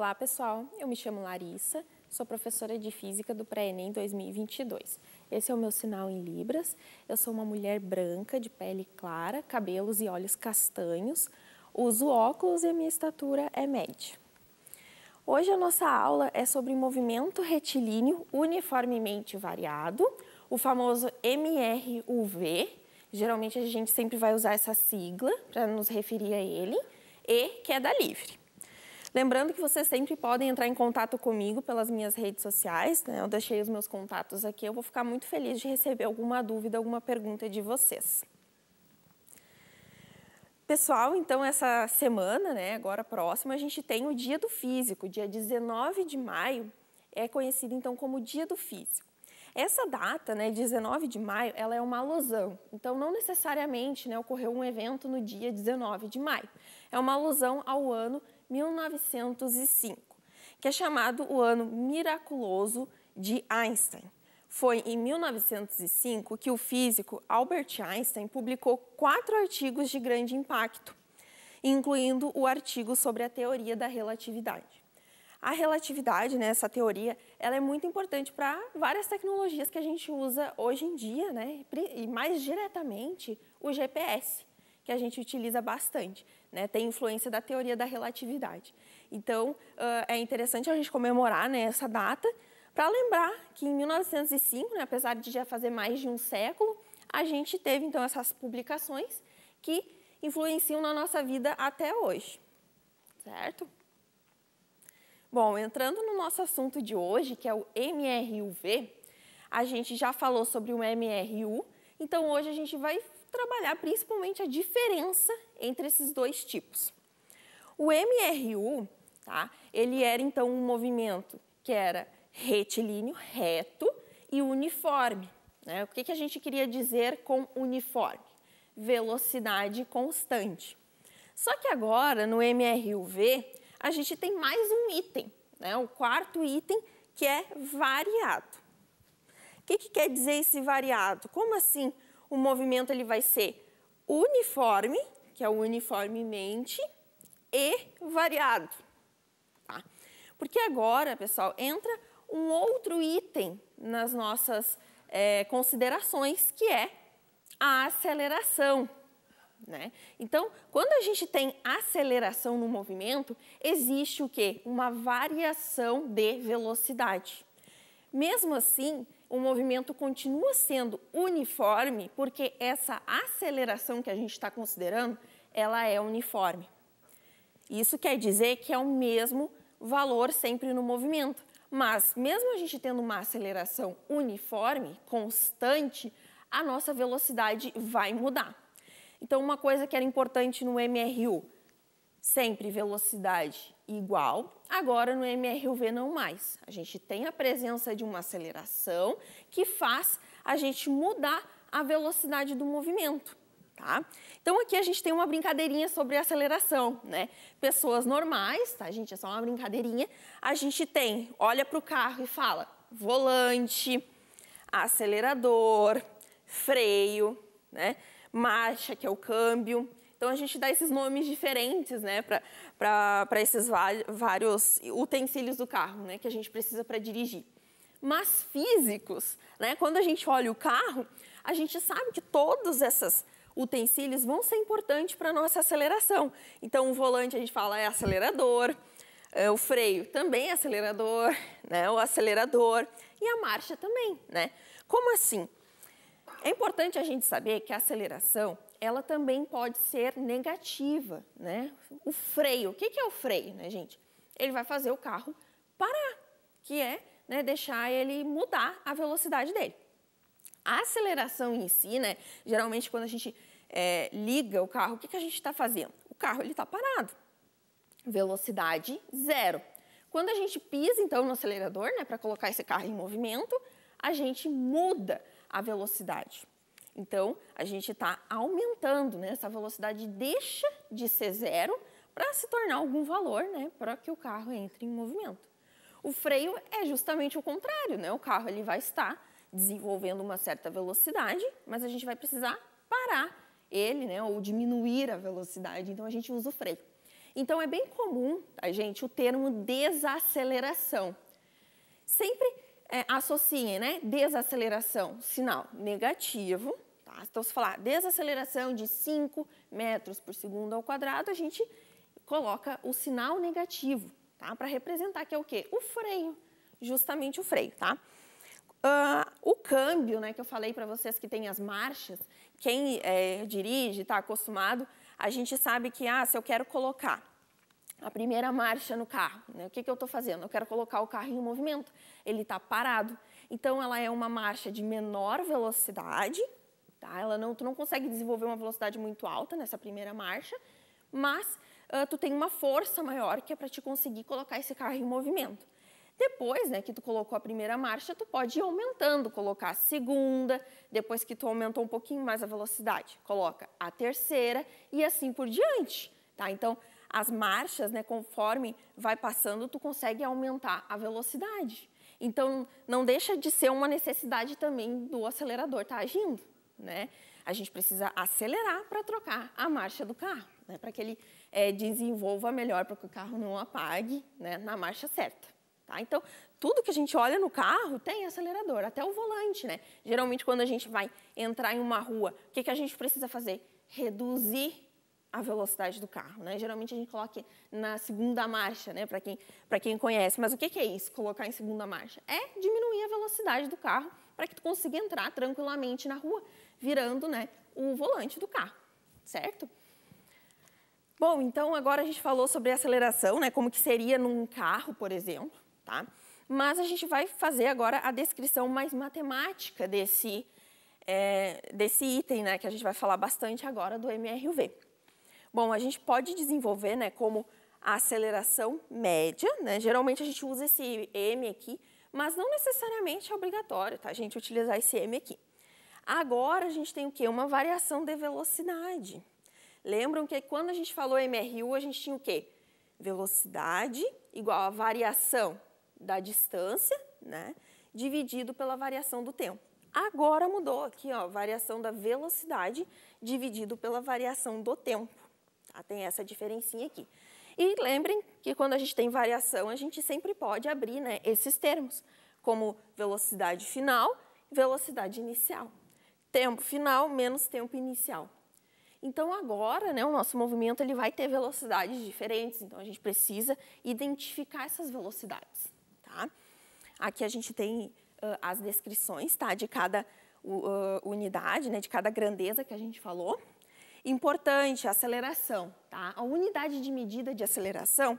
Olá, pessoal. Eu me chamo Larissa, sou professora de Física do Pré-ENEM 2022. Esse é o meu sinal em libras. Eu sou uma mulher branca, de pele clara, cabelos e olhos castanhos, uso óculos e a minha estatura é média. Hoje a nossa aula é sobre movimento retilíneo uniformemente variado, o famoso MRUV. Geralmente a gente sempre vai usar essa sigla para nos referir a ele, e queda livre. Lembrando que vocês sempre podem entrar em contato comigo pelas minhas redes sociais, né? Eu deixei os meus contatos aqui, eu vou ficar muito feliz de receber alguma dúvida, alguma pergunta de vocês. Pessoal, então essa semana, né, agora próxima, a gente tem o Dia do Físico, dia 19 de maio, é conhecido então como Dia do Físico. Essa data, né, 19 de maio, ela é uma alusão. Então, não necessariamente né, ocorreu um evento no dia 19 de maio. É uma alusão ao ano 1905, que é chamado o ano miraculoso de Einstein. Foi em 1905 que o físico Albert Einstein publicou quatro artigos de grande impacto, incluindo o artigo sobre a teoria da relatividade. A relatividade, né, essa teoria, ela é muito importante para várias tecnologias que a gente usa hoje em dia, né, e mais diretamente o GPS que a gente utiliza bastante, né? Tem influência da teoria da relatividade. Então, é interessante a gente comemorar né, essa data para lembrar que em 1905, né, apesar de já fazer mais de um século, a gente teve então essas publicações que influenciam na nossa vida até hoje, certo? Bom, entrando no nosso assunto de hoje, que é o MRUV, a gente já falou sobre o MRU, então hoje a gente vai trabalhar principalmente a diferença entre esses dois tipos. O MRU, tá? ele era então um movimento que era retilíneo, reto e uniforme. Né? O que, que a gente queria dizer com uniforme? Velocidade constante. Só que agora, no MRUV, a gente tem mais um item, né? o quarto item, que é variado. O que, que quer dizer esse variado? Como assim? o movimento ele vai ser uniforme, que é uniformemente, e variado. Tá? Porque agora, pessoal, entra um outro item nas nossas é, considerações, que é a aceleração. Né? Então, quando a gente tem aceleração no movimento, existe o quê? Uma variação de velocidade. Mesmo assim, o movimento continua sendo uniforme, porque essa aceleração que a gente está considerando, ela é uniforme. Isso quer dizer que é o mesmo valor sempre no movimento. Mas, mesmo a gente tendo uma aceleração uniforme, constante, a nossa velocidade vai mudar. Então, uma coisa que era importante no MRU, sempre velocidade igual, agora no MRUV não mais. A gente tem a presença de uma aceleração que faz a gente mudar a velocidade do movimento. Tá? Então aqui a gente tem uma brincadeirinha sobre aceleração, né? Pessoas normais, tá gente, é só uma brincadeirinha. A gente tem, olha para o carro e fala volante, acelerador, freio, né? Marcha, que é o câmbio, então a gente dá esses nomes diferentes, né, para esses vários utensílios do carro, né, que a gente precisa para dirigir. Mas físicos, né, quando a gente olha o carro, a gente sabe que todos esses utensílios vão ser importantes para a nossa aceleração. Então, o volante, a gente fala, é acelerador, é, o freio também é acelerador, né, o acelerador e a marcha também, né? Como assim? É importante a gente saber que a aceleração ela também pode ser negativa, né? O freio, o que, é o freio, né, gente? Ele vai fazer o carro parar, que é né, deixar ele mudar a velocidade dele. A aceleração em si, né? Geralmente quando a gente é, liga o carro, o que, que a gente está fazendo? O carro ele está parado, velocidade zero. Quando a gente pisa então no acelerador, né, para colocar esse carro em movimento, a gente muda a velocidade. Então, a gente está aumentando né, essa velocidade, deixa de ser zero para se tornar algum valor, né, para que o carro entre em movimento. O freio é justamente o contrário, né? O carro ele vai estar desenvolvendo uma certa velocidade, mas a gente vai precisar parar ele, né, ou diminuir a velocidade. Então a gente usa o freio. Então é bem comum a gente o termo desaceleração. Sempre é, associem, né? Desaceleração, sinal negativo. Tá? Então, se falar desaceleração de 5 metros por segundo ao quadrado, a gente coloca o sinal negativo, tá? Para representar que é o quê? O freio, justamente o freio, tá? Uh, o câmbio, né, que eu falei para vocês que tem as marchas, quem é, dirige, está acostumado, a gente sabe que, ah, se eu quero colocar a primeira marcha no carro. Né? O que, que eu estou fazendo? Eu quero colocar o carro em movimento. Ele está parado. Então, ela é uma marcha de menor velocidade. Tá? Ela não, tu não consegue desenvolver uma velocidade muito alta nessa primeira marcha, mas uh, tu tem uma força maior que é para te conseguir colocar esse carro em movimento. Depois né, que tu colocou a primeira marcha, tu pode ir aumentando, colocar a segunda, depois que tu aumentou um pouquinho mais a velocidade, coloca a terceira e assim por diante. Tá? Então, as marchas, né, conforme vai passando, tu consegue aumentar a velocidade. Então, não deixa de ser uma necessidade também do acelerador estar tá agindo, né? A gente precisa acelerar para trocar a marcha do carro, né? para que ele é, desenvolva melhor, para que o carro não apague né? na marcha certa. Tá? Então, tudo que a gente olha no carro tem acelerador, até o volante. Né? Geralmente, quando a gente vai entrar em uma rua, o que, que a gente precisa fazer? Reduzir a velocidade do carro. Né? Geralmente a gente coloca na segunda marcha, né? para quem, quem conhece. Mas o que, que é isso, colocar em segunda marcha? É diminuir a velocidade do carro para que tu consiga entrar tranquilamente na rua, virando né, o volante do carro, certo? Bom, então agora a gente falou sobre aceleração, né, como que seria num carro, por exemplo, tá? Mas a gente vai fazer agora a descrição mais matemática desse, é, desse item, né, que a gente vai falar bastante agora do MRUV. Bom, a gente pode desenvolver, né, como a aceleração média, né? Geralmente a gente usa esse M aqui, mas não necessariamente é obrigatório, tá? A gente utilizar esse M aqui. Agora a gente tem o quê? Uma variação de velocidade. Lembram que quando a gente falou MRU, a gente tinha o quê? Velocidade igual a variação da distância, né? Dividido pela variação do tempo. Agora mudou aqui, ó, variação da velocidade dividido pela variação do tempo. Tá? Tem essa diferencinha aqui. E lembrem que quando a gente tem variação, a gente sempre pode abrir né, esses termos, como velocidade final e velocidade inicial. Tempo final menos tempo inicial. Então agora, né, o nosso movimento ele vai ter velocidades diferentes, então a gente precisa identificar essas velocidades, tá? Aqui a gente tem uh, as descrições, tá, de cada uh, unidade, né, de cada grandeza que a gente falou. Importante, a aceleração, tá? A unidade de medida de aceleração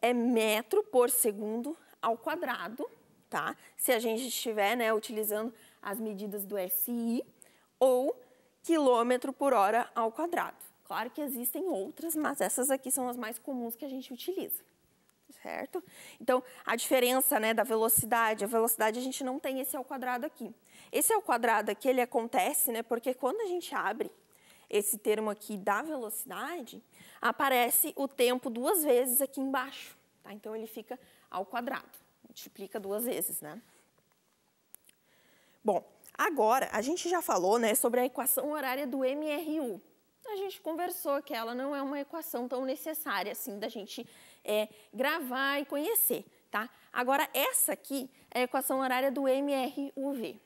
é metro por segundo ao quadrado, tá? Se a gente estiver, né, utilizando as medidas do SI ou quilômetro por hora ao quadrado. Claro que existem outras, mas essas aqui são as mais comuns que a gente utiliza, certo? Então, a diferença né, da velocidade, a velocidade a gente não tem esse ao quadrado aqui. Esse ao quadrado aqui, ele acontece né, porque quando a gente abre esse termo aqui da velocidade, aparece o tempo duas vezes aqui embaixo. Tá? Então, ele fica ao quadrado, multiplica duas vezes. Né? Bom, agora, a gente já falou né, sobre a equação horária do MRU. A gente conversou que ela não é uma equação tão necessária assim da gente é, gravar e conhecer. Tá? Agora, essa aqui é a equação horária do MRUV.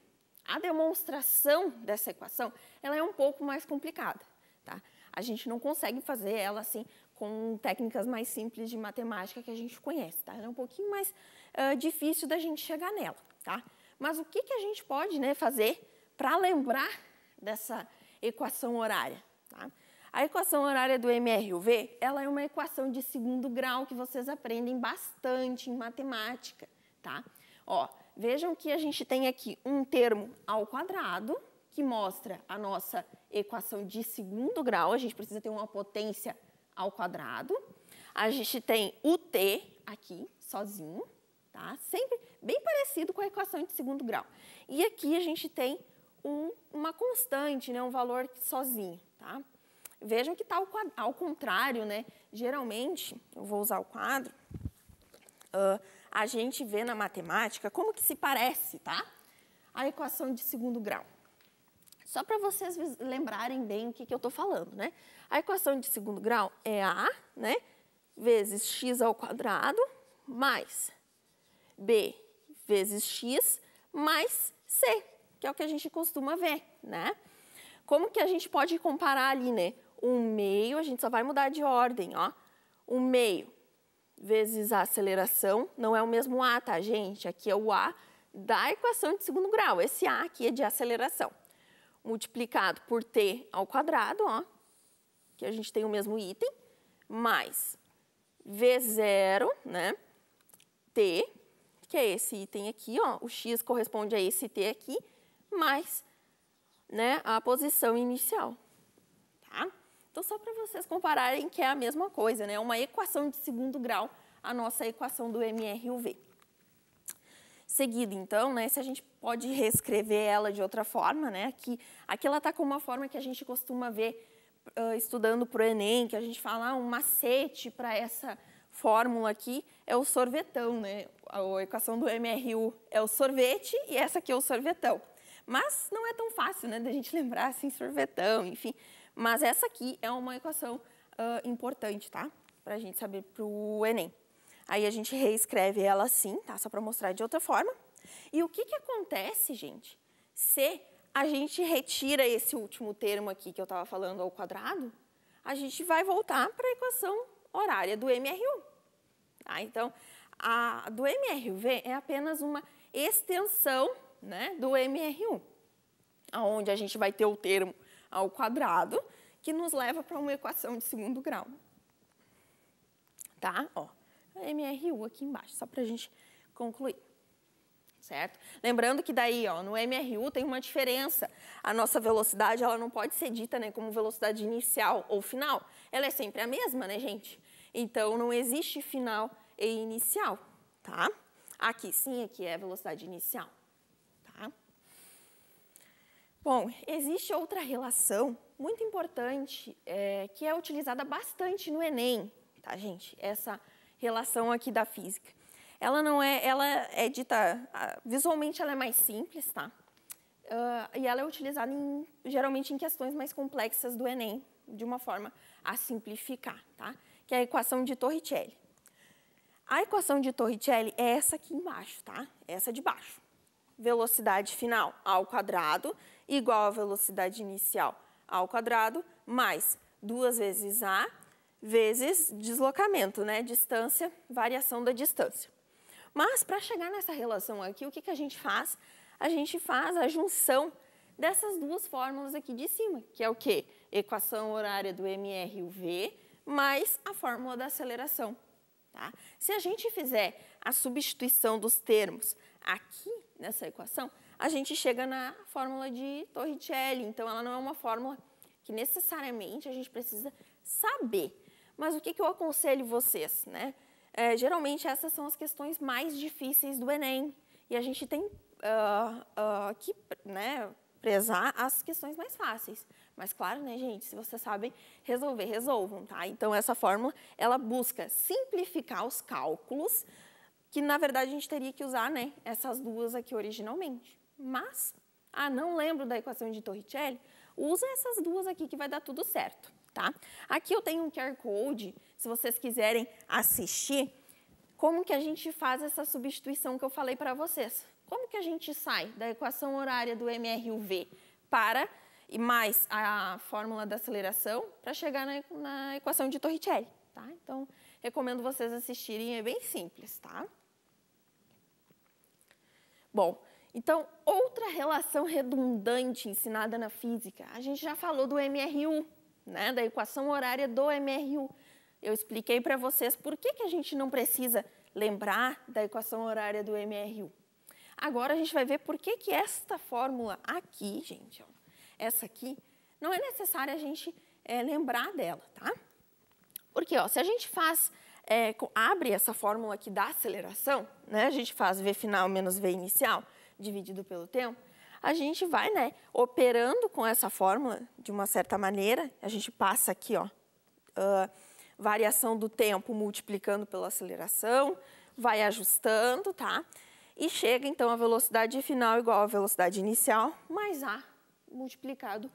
A demonstração dessa equação ela é um pouco mais complicada. Tá? A gente não consegue fazer ela assim com técnicas mais simples de matemática que a gente conhece. Tá? Ela é um pouquinho mais uh, difícil da gente chegar nela. Tá? Mas o que, que a gente pode né, fazer para lembrar dessa equação horária? Tá? A equação horária do MRUV ela é uma equação de segundo grau que vocês aprendem bastante em matemática. Tá? Ó, Vejam que a gente tem aqui um termo ao quadrado, que mostra a nossa equação de segundo grau, a gente precisa ter uma potência ao quadrado. A gente tem o t aqui, sozinho, tá? Sempre bem parecido com a equação de segundo grau. E aqui a gente tem um, uma constante, né? um valor sozinho, tá? Vejam que está ao, ao, contrário, né? Geralmente, eu vou usar o quadro, uh, a gente vê na matemática como que se parece, tá? A equação de segundo grau. Só para vocês lembrarem bem o que, que eu estou falando, né? A equação de segundo grau é A, né? Vezes x ao quadrado mais B vezes x mais C, que é o que a gente costuma ver, né? Como que a gente pode comparar ali, né? Um meio, a gente só vai mudar de ordem, ó. Um meio vezes a aceleração, não é o mesmo A, tá, gente? Aqui é o A da equação de segundo grau, esse A aqui é de aceleração, multiplicado por T ao quadrado, ó, que a gente tem o mesmo item, mais V0, né, T, que é esse item aqui, ó, o X corresponde a esse T aqui, mais né, a posição inicial. Então, só para vocês compararem que é a mesma coisa, né? Uma equação de segundo grau, a nossa equação do MRUV. Seguido, então, né, se a gente pode reescrever ela de outra forma, né? Aqui, aqui ela está com uma forma que a gente costuma ver uh, estudando para o Enem, que a gente fala ah, um macete para essa fórmula aqui é o sorvetão, né? A equação do MRU é o sorvete e essa aqui é o sorvetão. Mas não é tão fácil, né, da gente lembrar assim, sorvetão, enfim. Mas essa aqui é uma equação uh, importante, tá? Para a gente saber para o Enem. Aí a gente reescreve ela assim, tá? Só para mostrar de outra forma. E o que, que acontece, gente, se a gente retira esse último termo aqui que eu estava falando ao quadrado? A gente vai voltar para a equação horária do MRU. Tá? Então, a do MRUV é apenas uma extensão né, do MRU, onde a gente vai ter o termo ao quadrado, que nos leva para uma equação de segundo grau. Tá? Ó, MRU aqui embaixo, só para a gente concluir. Certo? Lembrando que daí, ó, no MRU tem uma diferença. A nossa velocidade, ela não pode ser dita né, como velocidade inicial ou final. Ela é sempre a mesma, né, gente? Então, não existe final e inicial, tá? Aqui sim, aqui é velocidade inicial. Bom, existe outra relação muito importante é, que é utilizada bastante no Enem, tá, gente? Essa relação aqui da física. Ela não é, ela é dita, visualmente ela é mais simples, tá? Uh, e ela é utilizada em, geralmente em questões mais complexas do Enem, de uma forma a simplificar, tá? Que é a equação de Torricelli. A equação de Torricelli é essa aqui embaixo, tá? Essa de baixo velocidade final ao quadrado igual à velocidade inicial ao quadrado mais duas vezes a vezes deslocamento, né? Distância, variação da distância. Mas para chegar nessa relação aqui, o que, que a gente faz? A gente faz a junção dessas duas fórmulas aqui de cima, que é o quê? Equação horária do MRUV mais a fórmula da aceleração. Tá? Se a gente fizer a substituição dos termos aqui nessa equação, a gente chega na fórmula de Torricelli. Então, ela não é uma fórmula que necessariamente a gente precisa saber. Mas o que, que eu aconselho vocês? Né? É, geralmente, essas são as questões mais difíceis do Enem. E a gente tem uh, uh, que né, prezar as questões mais fáceis. Mas claro, né, gente, se vocês sabem resolver, resolvam, tá? Então essa fórmula, ela busca simplificar os cálculos que na verdade a gente teria que usar né, essas duas aqui originalmente. Mas, ah, não lembro da equação de Torricelli, usa essas duas aqui que vai dar tudo certo, tá? Aqui eu tenho um QR Code, se vocês quiserem assistir, como que a gente faz essa substituição que eu falei para vocês. Como que a gente sai da equação horária do MRUV para e mais a fórmula da aceleração para chegar na, na, equação de Torricelli, tá? Então, recomendo vocês assistirem, é bem simples, tá? Bom, então, outra relação redundante ensinada na física, a gente já falou do MRU, né, da equação horária do MRU. Eu expliquei para vocês por que, que a gente não precisa lembrar da equação horária do MRU. Agora a gente vai ver por que, que esta fórmula aqui, gente, ó, essa aqui, não é necessário a gente é, lembrar dela, tá? Porque ó, se a gente faz é, abre essa fórmula aqui da aceleração, né? A gente faz V final menos V inicial, dividido pelo tempo. A gente vai, né, operando com essa fórmula de uma certa maneira. A gente passa aqui, ó, uh, variação do tempo multiplicando pela aceleração, vai ajustando, tá? E chega, então, a velocidade final igual à velocidade inicial, mais A multiplicado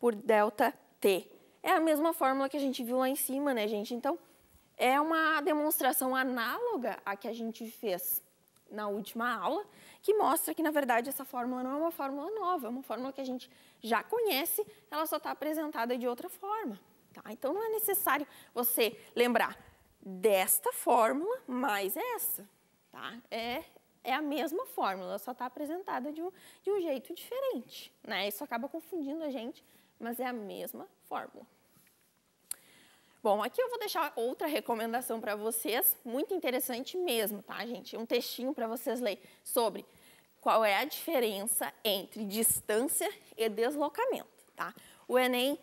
por delta T. É a mesma fórmula que a gente viu lá em cima, né, gente? Então, é uma demonstração análoga à que a gente fez na última aula, que mostra que, na verdade, essa fórmula não é uma fórmula nova, é uma fórmula que a gente já conhece, ela só está apresentada de outra forma. Tá? Então, não é necessário você lembrar desta fórmula mais essa. Tá? É, é a mesma fórmula, só está apresentada de um, de um jeito diferente. Né? Isso acaba confundindo a gente, mas é a mesma fórmula. Bom, aqui eu vou deixar outra recomendação para vocês, muito interessante mesmo, tá, gente? Um textinho para vocês lerem sobre qual é a diferença entre distância e deslocamento, tá? O Enem, uh,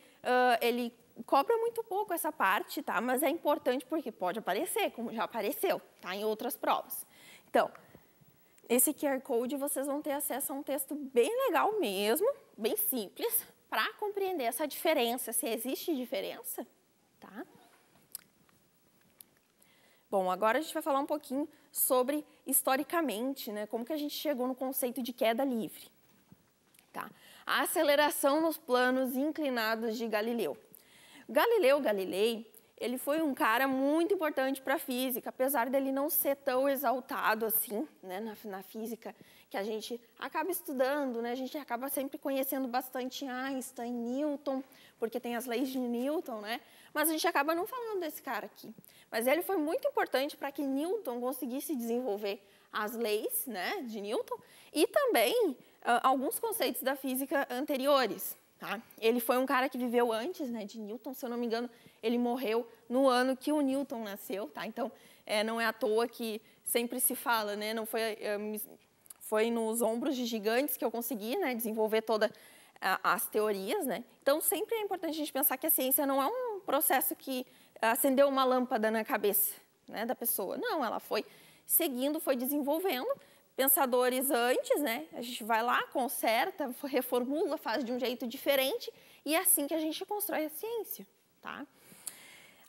ele cobra muito pouco essa parte, tá? Mas é importante porque pode aparecer, como já apareceu, tá? Em outras provas. Então, esse QR Code vocês vão ter acesso a um texto bem legal mesmo, bem simples, para compreender essa diferença, se existe diferença, Tá? Bom, agora a gente vai falar um pouquinho sobre, historicamente, né, como que a gente chegou no conceito de queda livre. Tá? A aceleração nos planos inclinados de Galileu. Galileu Galilei, ele foi um cara muito importante para a física, apesar dele não ser tão exaltado assim né, na, na física que a gente acaba estudando, né? a gente acaba sempre conhecendo bastante Einstein, Newton, porque tem as leis de Newton, né? mas a gente acaba não falando desse cara aqui. Mas ele foi muito importante para que Newton conseguisse desenvolver as leis né, de Newton e também uh, alguns conceitos da física anteriores. Tá? Ele foi um cara que viveu antes né, de Newton, se eu não me engano, ele morreu no ano que o Newton nasceu, tá? então é, não é à toa que sempre se fala, né? não foi é, foi nos ombros de gigantes que eu consegui né, desenvolver todas as teorias. Né? Então, sempre é importante a gente pensar que a ciência não é um processo que acendeu uma lâmpada na cabeça né, da pessoa. Não, ela foi seguindo, foi desenvolvendo. Pensadores antes, né? A gente vai lá, conserta, reformula, faz de um jeito diferente e é assim que a gente constrói a ciência, tá?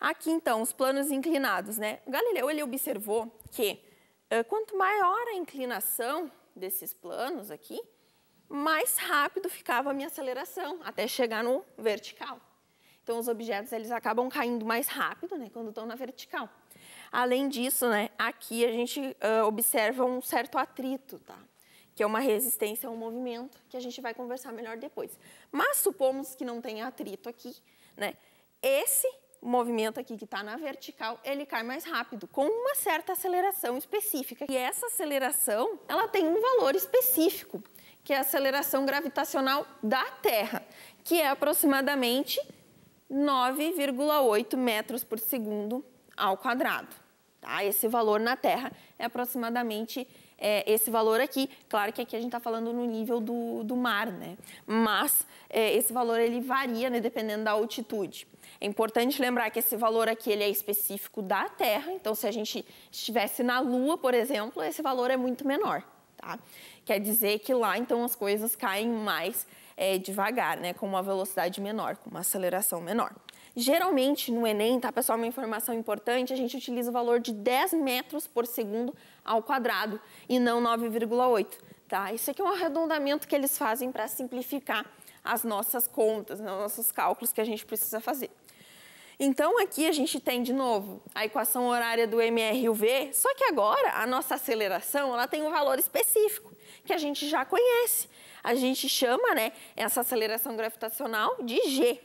Aqui então, os planos inclinados, né? O Galileu ele observou que eh, quanto maior a inclinação desses planos aqui, mais rápido ficava a minha aceleração, até chegar no vertical. Então, os objetos eles acabam caindo mais rápido né, quando estão na vertical. Além disso, né, aqui a gente uh, observa um certo atrito, tá? que é uma resistência ao movimento, que a gente vai conversar melhor depois. Mas supomos que não tenha atrito aqui. Né? Esse o movimento aqui que está na vertical, ele cai mais rápido, com uma certa aceleração específica. E essa aceleração, ela tem um valor específico, que é a aceleração gravitacional da Terra, que é aproximadamente 9,8 metros por segundo ao quadrado. Tá? Esse valor na Terra é aproximadamente é, esse valor aqui. Claro que aqui a gente está falando no nível do, do mar, né? Mas é, esse valor ele varia né, dependendo da altitude. É importante lembrar que esse valor aqui ele é específico da Terra, então se a gente estivesse na Lua, por exemplo, esse valor é muito menor, tá? Quer dizer que lá, então, as coisas caem mais é, devagar, né? Com uma velocidade menor, com uma aceleração menor. Geralmente, no Enem, tá, pessoal, uma informação importante, a gente utiliza o valor de 10 metros por segundo ao quadrado e não 9,8. Tá? Isso aqui é um arredondamento que eles fazem para simplificar as nossas contas, né, os nossos cálculos que a gente precisa fazer. Então, aqui a gente tem, de novo, a equação horária do MRUV, só que agora a nossa aceleração ela tem um valor específico, que a gente já conhece. A gente chama né, essa aceleração gravitacional de G.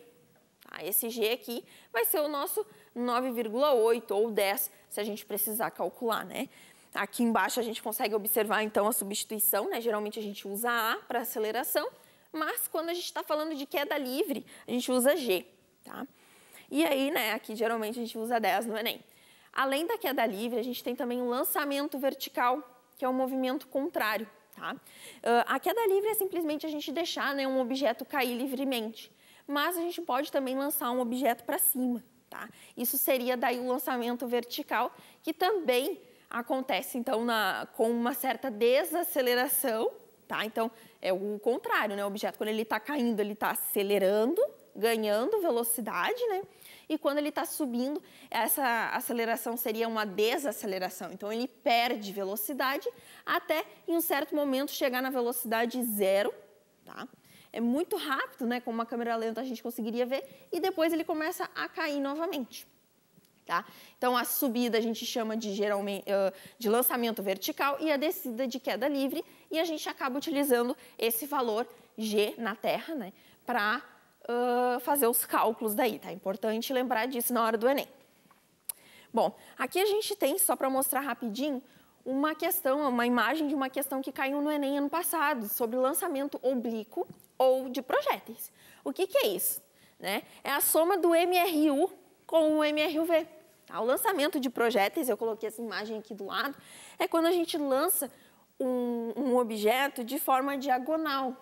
Tá? Esse G aqui vai ser o nosso 9,8 ou 10, se a gente precisar calcular, né? Aqui embaixo a gente consegue observar, então, a substituição, né? Geralmente a gente usa A para aceleração, mas quando a gente está falando de queda livre, a gente usa G, tá? E aí, né, aqui geralmente a gente usa 10 no Enem. Além da queda livre, a gente tem também o lançamento vertical, que é o um movimento contrário, tá? Uh, a queda livre é simplesmente a gente deixar né, um objeto cair livremente, mas a gente pode também lançar um objeto para cima, tá? Isso seria daí o lançamento vertical, que também acontece então na, com uma certa desaceleração, tá? Então é o contrário, né? O objeto quando ele está caindo, ele está acelerando, ganhando velocidade, né? E quando ele está subindo, essa aceleração seria uma desaceleração. Então ele perde velocidade até em um certo momento chegar na velocidade zero, tá? É muito rápido, né? Com uma câmera lenta a gente conseguiria ver e depois ele começa a cair novamente. Tá? Então, a subida a gente chama de, geralmente, de lançamento vertical e a descida de queda livre, e a gente acaba utilizando esse valor G na Terra né, para uh, fazer os cálculos daí. Tá? É importante lembrar disso na hora do Enem. Bom, aqui a gente tem, só para mostrar rapidinho, uma questão, uma imagem de uma questão que caiu no Enem ano passado, sobre lançamento oblíquo ou de projéteis. O que, que é isso? Né? É a soma do MRU com o MRUV. Tá? O lançamento de projéteis, eu coloquei essa imagem aqui do lado, é quando a gente lança um, um objeto de forma diagonal.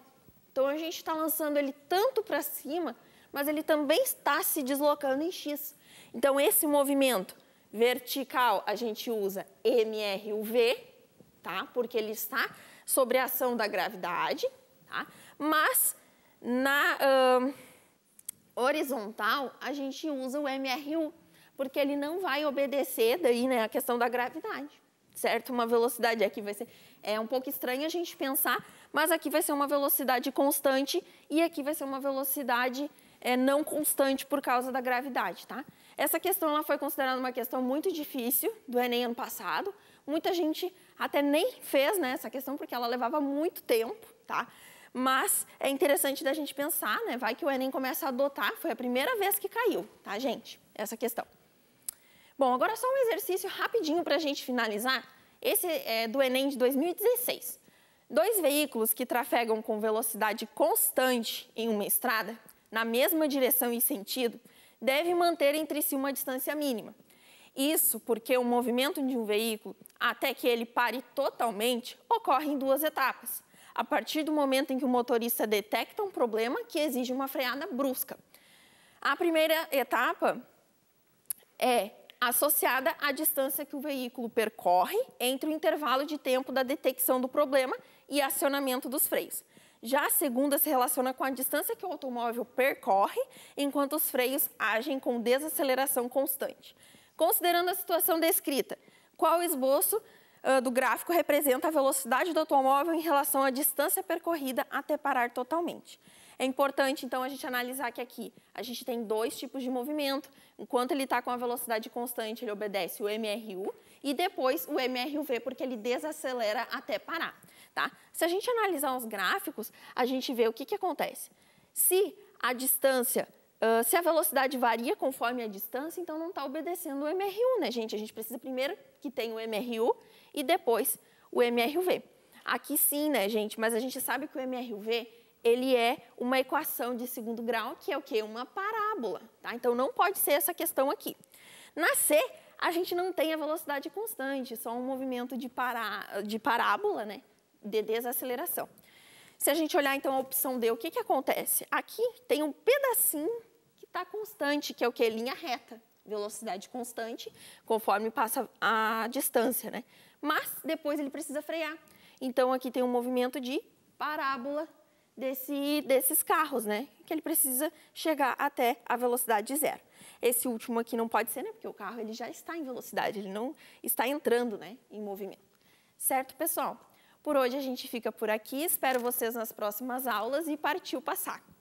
Então, a gente está lançando ele tanto para cima, mas ele também está se deslocando em X. Então, esse movimento vertical, a gente usa MRUV, tá? porque ele está sobre a ação da gravidade, tá? mas na uh, horizontal, a gente usa o MRU, porque ele não vai obedecer daí, né, a questão da gravidade, certo? Uma velocidade aqui vai ser é um pouco estranho a gente pensar, mas aqui vai ser uma velocidade constante e aqui vai ser uma velocidade é, não constante por causa da gravidade, tá? Essa questão ela foi considerada uma questão muito difícil do Enem ano passado. Muita gente até nem fez né, essa questão porque ela levava muito tempo, tá? Mas é interessante da gente pensar, né? Vai que o Enem começa a adotar, foi a primeira vez que caiu, tá, gente? Essa questão. Bom, agora só um exercício rapidinho para a gente finalizar. Esse é do Enem de 2016. Dois veículos que trafegam com velocidade constante em uma estrada, na mesma direção e sentido, devem manter entre si uma distância mínima. Isso porque o movimento de um veículo, até que ele pare totalmente, ocorre em duas etapas. A partir do momento em que o motorista detecta um problema que exige uma freada brusca. A primeira etapa é associada à distância que o veículo percorre entre o intervalo de tempo da detecção do problema e acionamento dos freios. Já a segunda se relaciona com a distância que o automóvel percorre, enquanto os freios agem com desaceleração constante. Considerando a situação descrita, qual esboço ah, do gráfico representa a velocidade do automóvel em relação à distância percorrida até parar totalmente. É importante, então, a gente analisar que aqui a gente tem dois tipos de movimento. Enquanto ele está com a velocidade constante, ele obedece o MRU e depois o MRUV, porque ele desacelera até parar. Tá? Se a gente analisar os gráficos, a gente vê o que, que acontece. Se a distância ah, se a velocidade varia conforme a distância, então não está obedecendo o MRU, né, gente? A gente precisa primeiro que tenha o MRU e depois o MRUV. Aqui sim, né, gente? Mas a gente sabe que o MRUV ele é uma equação de segundo grau, que é o quê? Uma parábola, tá? Então, não pode ser essa questão aqui. Na C, a gente não tem a velocidade constante, só um movimento de, de parábola, né? De desaceleração. Se a gente olhar então a opção D, o que, que acontece? Aqui tem um pedacinho que está constante, que é o que? Linha reta, velocidade constante, conforme passa a distância, né? Mas depois ele precisa frear. Então aqui tem um movimento de parábola desse, desses carros, né? Que ele precisa chegar até a velocidade zero. Esse último aqui não pode ser, né? Porque o carro ele já está em velocidade, ele não está entrando, né? Em movimento. Certo, pessoal? Por hoje a gente fica por aqui, espero vocês nas próximas aulas e partiu passar!